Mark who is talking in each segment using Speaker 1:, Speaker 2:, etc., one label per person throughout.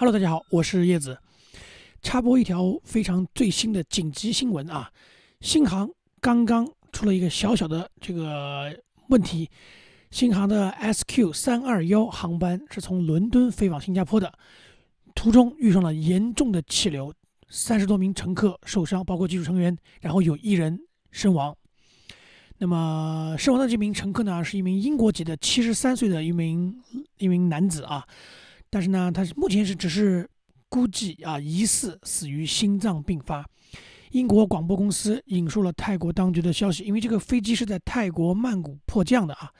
Speaker 1: Hello，大家好，我是叶子。插播一条非常最新的紧急新闻啊！新航刚刚出了一个小小的这个问题。新航的 SQ 三二幺航班是从伦敦飞往新加坡的，途中遇上了严重的气流，三十多名乘客受伤，包括机组成员，然后有一人身亡。那么身亡的这名乘客呢，是一名英国籍的七十三岁的一名一名男子啊。但是呢，他目前是只是估计啊，疑似死于心脏病发。英国广播公司引述了泰国当局的消息，因为这个飞机是在泰国曼谷迫降的啊。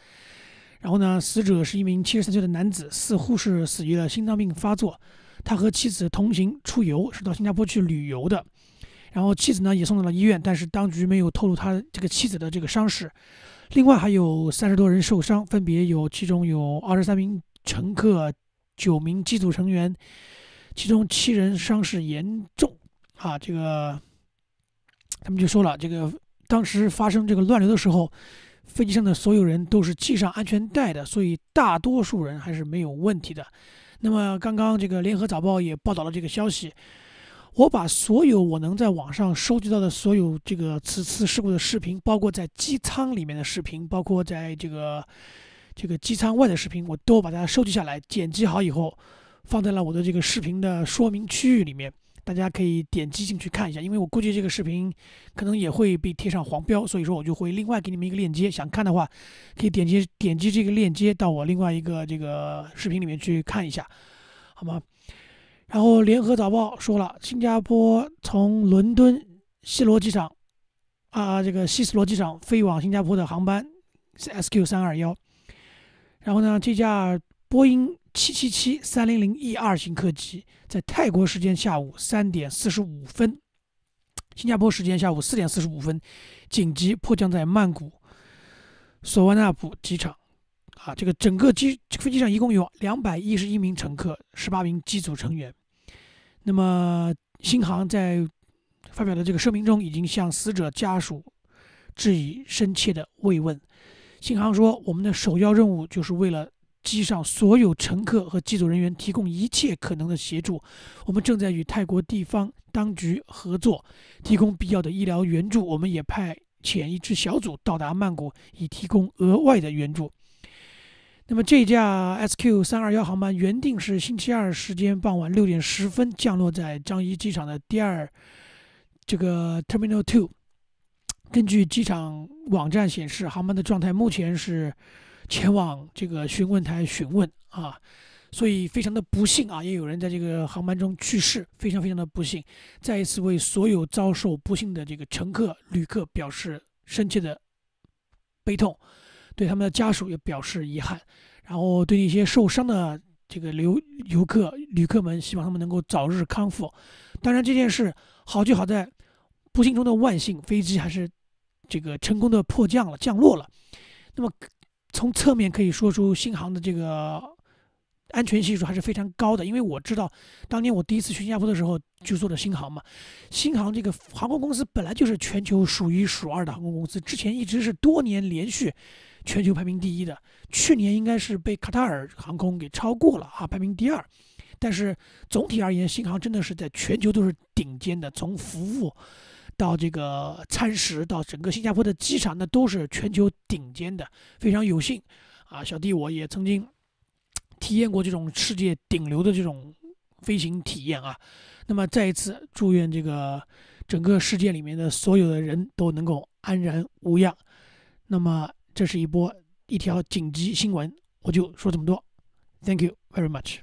Speaker 1: 然后呢，死者是一名七十三岁的男子，似乎是死于了心脏病发作。他和妻子同行出游，是到新加坡去旅游的。然后妻子呢也送到了医院，但是当局没有透露他这个妻子的这个伤势。另外还有三十多人受伤，分别有其中有二十三名乘客。九名机组成员，其中七人伤势严重。啊，这个他们就说了，这个当时发生这个乱流的时候，飞机上的所有人都是系上安全带的，所以大多数人还是没有问题的。那么，刚刚这个《联合早报》也报道了这个消息。我把所有我能在网上收集到的所有这个此次事故的视频，包括在机舱里面的视频，包括在这个。这个机舱外的视频，我都把它收集下来，剪辑好以后，放在了我的这个视频的说明区域里面，大家可以点击进去看一下。因为我估计这个视频可能也会被贴上黄标，所以说我就会另外给你们一个链接，想看的话，可以点击点击这个链接到我另外一个这个视频里面去看一下，好吗？然后联合早报说了，新加坡从伦敦希罗机场，啊，这个希斯罗机场飞往新加坡的航班是 SQ 三二幺。然后呢，这架波音七七七三零零 E 二型客机在泰国时间下午三点四十五分，新加坡时间下午四点四十五分，紧急迫降在曼谷索万纳普机场。啊，这个整个机这个飞机上一共有两百一十一名乘客，十八名机组成员。那么，新航在发表的这个声明中，已经向死者家属致以深切的慰问。新航说，我们的首要任务就是为了机上所有乘客和机组人员提供一切可能的协助。我们正在与泰国地方当局合作，提供必要的医疗援助。我们也派遣一支小组到达曼谷，以提供额外的援助。那么，这架 SQ 三二幺航班原定是星期二时间傍晚六点十分降落在樟宜机场的第二这个 Terminal Two。根据机场网站显示，航班的状态目前是前往这个询问台询问啊，所以非常的不幸啊，也有人在这个航班中去世，非常非常的不幸。再一次为所有遭受不幸的这个乘客旅客表示深切的悲痛，对他们的家属也表示遗憾，然后对一些受伤的这个留游客旅客们，希望他们能够早日康复。当然，这件事好就好在不幸中的万幸，飞机还是。这个成功的迫降了，降落了。那么从侧面可以说出新航的这个安全系数还是非常高的，因为我知道当年我第一次去新加坡的时候就坐的新航嘛。新航这个航空公司本来就是全球数一数二的航空公司，之前一直是多年连续全球排名第一的。去年应该是被卡塔尔航空给超过了啊，排名第二。但是总体而言，新航真的是在全球都是顶尖的，从服务。到这个餐食，到整个新加坡的机场，那都是全球顶尖的，非常有幸啊！小弟我也曾经体验过这种世界顶流的这种飞行体验啊！那么再一次祝愿这个整个世界里面的所有的人都能够安然无恙。那么这是一波一条紧急新闻，我就说这么多。Thank you very much。